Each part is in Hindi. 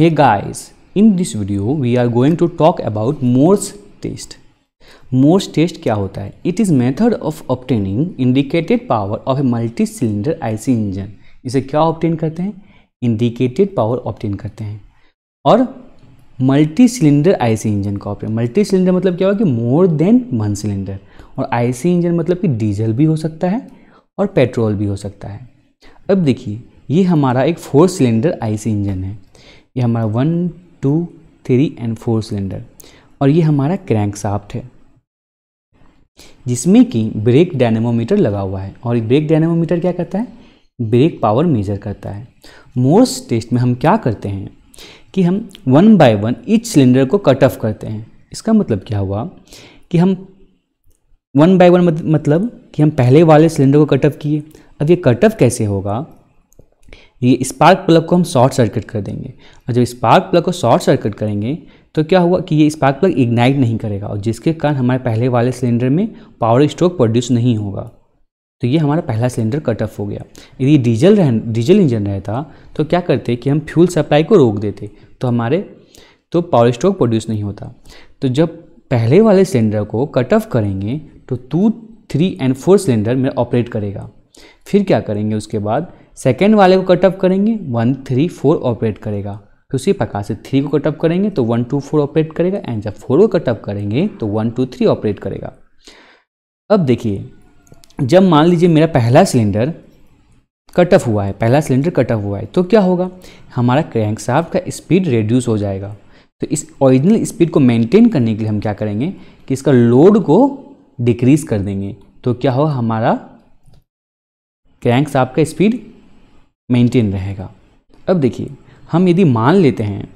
hey guys in this video we are going to talk about Morse test Morse test क्या होता है it is method of obtaining indicated power of a multi cylinder IC engine इसे क्या ऑप्टेन करते हैं इंडिकेटेड पावर ऑप्टेन करते हैं और मल्टी सिलेंडर आईसी इंजन का ऑप्टेन मल्टी सिलेंडर मतलब क्या होगा कि मोर देन वन सिलेंडर और आईसी इंजन मतलब कि डीजल भी हो सकता है और पेट्रोल भी हो सकता है अब देखिए ये हमारा एक फोर सिलेंडर आईसी इंजन है ये हमारा one two three and four cylinder और ये हमारा क्रैंक साफ्ट है जिसमें कि ब्रेक डायनेमोमीटर लगा हुआ है और ब्रेक डायनेमोमीटर क्या करता है ब्रेक पावर मेजर करता है मोर्स टेस्ट में हम क्या करते हैं कि हम one by one each cylinder को कट ऑफ करते हैं इसका मतलब क्या हुआ कि हम वन बाय वन मतलब कि हम पहले वाले सिलेंडर को कट ऑफ किए अब ये कट ऑफ कैसे होगा ये स्पार्क प्लग को हम शॉर्ट सर्किट कर देंगे और जब स्पार्क प्लग को शॉर्ट सर्किट करेंगे तो क्या हुआ कि ये स्पार्क प्लग इग्नाइट नहीं करेगा और जिसके कारण हमारे पहले वाले सिलेंडर में पावर स्ट्रोक प्रोड्यूस नहीं होगा तो ये हमारा पहला सिलेंडर कट ऑफ हो गया यदि डीजल रह डीजल इंजन रहता तो क्या करते कि हम फ्यूल सप्लाई को रोक देते तो हमारे तो पावर स्ट्रोक प्रोड्यूस नहीं होता तो जब पहले वाले सिलेंडर को कट ऑफ करेंगे तो two three and four cylinder में ऑपरेट करेगा फिर क्या करेंगे उसके बाद सेकेंड वाले को कट ऑफ करेंगे वन थ्री फोर ऑपरेट करेगा तो उसी प्रकार से थ्री को कट ऑफ करेंगे तो वन टू फोर ऑपरेट करेगा एंड जब फोर को कट ऑफ करेंगे तो वन टू थ्री ऑपरेट करेगा अब देखिए जब मान लीजिए मेरा पहला सिलेंडर कट ऑफ हुआ है पहला सिलेंडर कट ऑफ हुआ है तो क्या होगा हमारा क्रैंक साफ का स्पीड रिड्यूस हो जाएगा तो इस ओरिजिनल स्पीड को मेंटेन करने के लिए हम क्या करेंगे कि इसका लोड को डिक्रीज कर देंगे तो क्या होगा हमारा क्रैंक साफ का स्पीड मेंटेन रहेगा अब देखिए हम यदि मान लेते हैं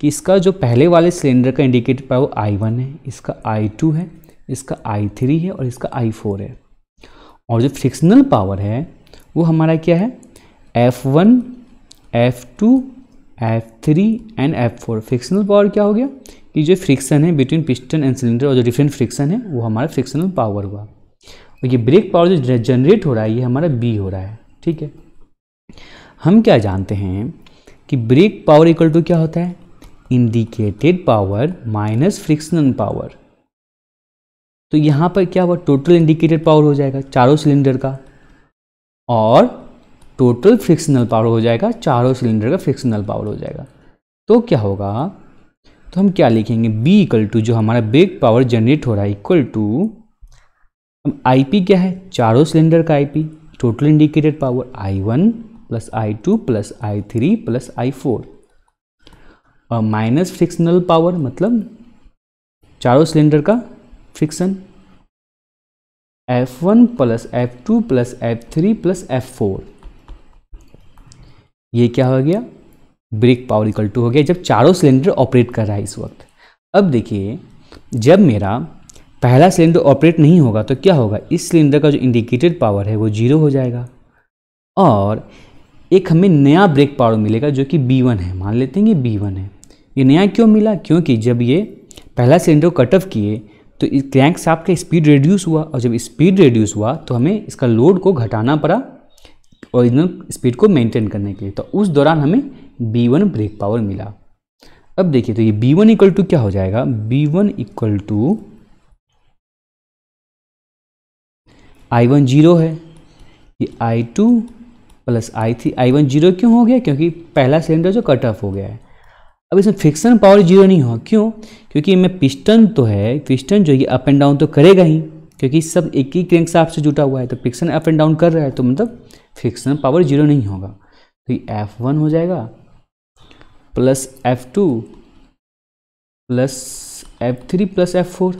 कि इसका जो पहले वाले सिलेंडर का इंडिकेटर पावर वो आई वन है इसका आई टू है इसका आई थ्री है और इसका आई फोर है और जो फ्रिक्शनल पावर है वो हमारा क्या है F one F two F three and F four frictional power क्या हो गया कि जो फ्रिक्शन है बिटवीन पिस्टन एंड सिलेंडर और जो डिफरेंट फ्रिक्शन है वो हमारा फ्रिक्शनल पावर हुआ और ये ब्रेक पावर जो जनरेट हो रहा है ये हमारा बी हो रहा है ठीक है हम क्या जानते हैं कि ब्रेक पावर इक्वल टू क्या होता है indicated power minus frictional power तो यहां पर क्या हुआ टोटल इंडिकेटेड पावर हो जाएगा चारों सिलेंडर का और टोटल फ्रिक्शनल पावर हो जाएगा चारों सिलेंडर का फ्रिक्शनल पावर हो जाएगा तो क्या होगा तो हम क्या लिखेंगे B इक्वल टू जो हमारा ब्रेक पावर जनरेट हो रहा है इक्वल टू आई पी क्या है चारों सिलेंडर का I P total indicated power I one plus I plus I three plus I four और माइनस फ्रिक्शनल पावर मतलब चारों सिलेंडर का friction F one plus F two plus F three plus F four ये क्या हो गया ब्रेक पावर इक्वल टू हो गया जब चारों सिलेंडर ऑपरेट कर रहा है इस वक्त अब देखिए जब मेरा पहला सिलेंडर ऑपरेट नहीं होगा तो क्या होगा इस सिलेंडर का जो इंडिकेटेड पावर है वो जीरो हो जाएगा और एक हमें नया ब्रेक पावर मिलेगा जो कि बी वन है मान लेते हैं ये बी वन है ये नया क्यों मिला क्योंकि जब ये पहला सिलेंडर कट ऑफ किए तो क्रैंक साफ का स्पीड रिड्यूस हुआ और जब स्पीड रिड्यूस हुआ तो हमें इसका लोड को घटाना पड़ा ओरिजिनल स्पीड को मेंटेन करने के लिए तो उस दौरान हमें बी वन ब्रेक पावर मिला अब देखिए तो ये बी वन इक्वल टू क्या हो जाएगा B one equal to I one zero है ये आई टू प्लस आई थी आई वन जीरो क्यों हो गया क्योंकि पहला सिलेंडर जो कट ऑफ हो गया है अब इसमें फ्रिक्शन पावर जीरो नहीं हुआ क्यों क्योंकि इनमें पिस्टन तो है पिस्टन जो ये अप एंड डाउन तो करेगा ही क्योंकि सब एक ही क्रैंक साफ से जुटा हुआ है तो फ्रिक्शन अप एंड डाउन कर रहा है तो मतलब फ्रिक्शन पावर जीरो नहीं होगा तो ये एफ वन हो जाएगा plus F two plus F three plus F four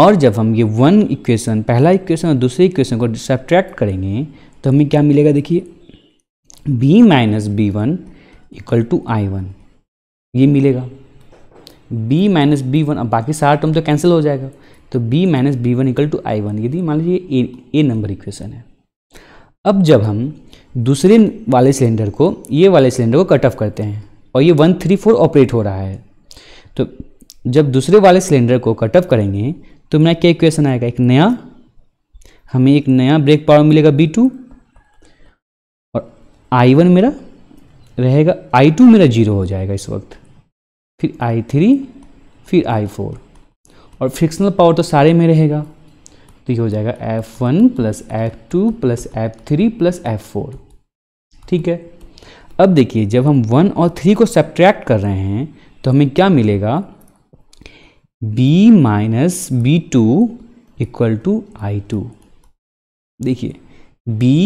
और जब हम ये वन इक्वेशन पहला इक्वेशन और दूसरे इक्वेशन को सब्ट्रैक्ट करेंगे तो हमें क्या मिलेगा देखिए B minus B one equal to I one ये मिलेगा बी माइनस बी वन अब बाकी सारा टर्म तो कैंसिल हो जाएगा तो b minus B one equal to I one यदि मान लीजिए ए ए नंबर इक्वेशन है अब जब हम दूसरे वाले सिलेंडर को ये वाले सिलेंडर को कट ऑफ करते हैं और ये वन थ्री फोर ऑपरेट हो रहा है तो जब दूसरे वाले सिलेंडर को कट ऑफ करेंगे तो मेरा क्या इक्वेशन आएगा एक नया हमें एक नया ब्रेक पावर मिलेगा बी टू और आई वन मेरा रहेगा आई टू मेरा जीरो हो जाएगा इस वक्त फिर आई थ्री फिर आई फोर और फ्रिक्शनल पावर तो सारे में रहेगा तो ये हो जाएगा F one plus F two plus F three plus F four ठीक है अब देखिए जब हम वन और थ्री को सब्ट्रैक्ट कर रहे हैं तो हमें क्या मिलेगा B minus B two equal to I two देखिए B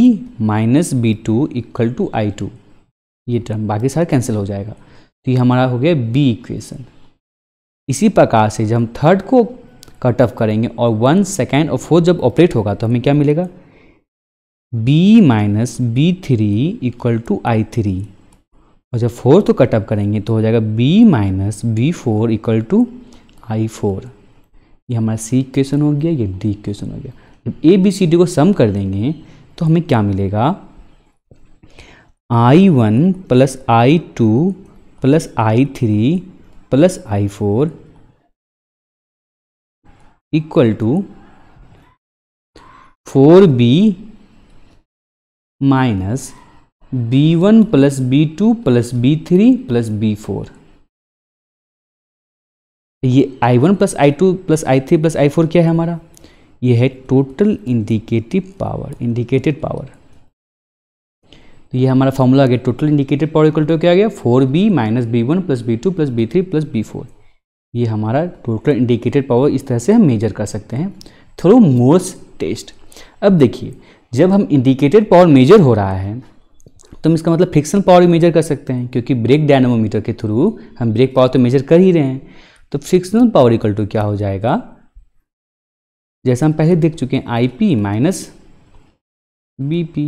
minus B two equal to I two ये टर्म बाकी सारा कैंसिल हो जाएगा तो ये हमारा हो गया बी इक्वेशन इसी प्रकार से जब हम थर्ड को कट ऑफ करेंगे और वन सेकेंड और फोर्थ जब ऑपरेट होगा तो हमें क्या मिलेगा B minus B three equal to I three और जब फोर्थ को कट ऑफ करेंगे तो हो जाएगा B minus B four equal to I four ये हमारा सी क्वेश्चन हो गया ये डी क्वेश्चन हो गया जब ए बी सी डी को सम कर देंगे तो हमें क्या मिलेगा I one plus I two plus I three plus I four equal to four B minus B one plus B two plus B three plus B four ये I one plus I two plus I three plus I four क्या है हमारा ये है total indicative power indicated power तो ये हमारा फॉर्मूला आ गया total indicated power equal to क्या आ गया four B minus B one plus B two plus B three plus B four ये हमारा टोटल इंडिकेटेड पावर इस तरह से हम मेजर कर सकते हैं थ्रू मोर्स टेस्ट अब देखिए जब हम इंडिकेटेड पावर मेजर हो रहा है तो हम इसका मतलब फ्रिक्शन पावर भी मेजर कर सकते हैं क्योंकि ब्रेक डायनोमोमीटर के थ्रू हम ब्रेक पावर तो मेजर कर ही रहे हैं तो फ्रिक्शनल पावर इक्वल टू क्या हो जाएगा जैसा हम पहले देख चुके हैं I P minus B P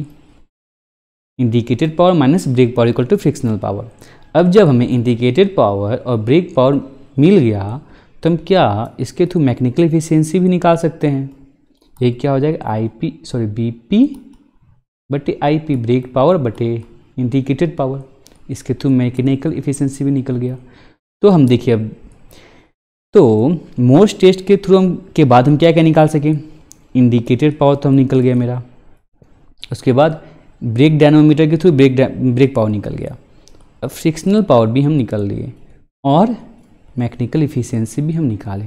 indicated power minus brake power equal to frictional power अब जब हमें इंडिकेटेड पावर और ब्रेक पावर मिल गया तो हम क्या इसके थ्रू मैकेनिकल इफिशियंसी भी निकाल सकते हैं ये क्या हो जाएगा I P sorry B P बटे आई पी ब्रेक पावर बटे इंडिकेटेड पावर इसके थ्रू मैकेनिकल इफिशियंसी भी निकल गया तो हम देखिए अब तो मोस्ट टेस्ट के थ्रू हम के बाद हम क्या क्या निकाल सकें इंडिकेटेड पावर तो हम निकल गया मेरा उसके बाद ब्रेक डायनोमीटर के थ्रू ब्रेक ब्रेक पावर निकल गया अब फ्रिक्शनल पावर भी हम निकल लिए और मैकेनिकल इफिशेंसी भी हम निकाले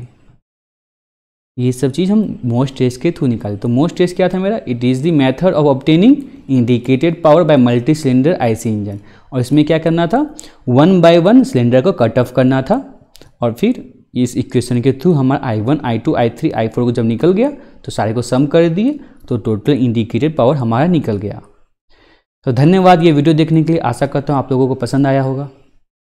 ये सब चीज़ हम मोस्ट टेस्ट के थ्रू निकाले तो मोस्ट टेस्ट क्या था मेरा it is the method of obtaining indicated power by multi cylinder IC engine और इसमें क्या करना था वन बाय वन सिलेंडर को कट ऑफ करना था और फिर इस इक्वेशन के थ्रू हमारा I one I two I three I four को जब निकल गया तो सारे को सम कर दिए तो टोटल इंडिकेटेड पावर हमारा निकल गया तो धन्यवाद ये वीडियो देखने के लिए आशा करता हूँ आप लोगों को पसंद आया होगा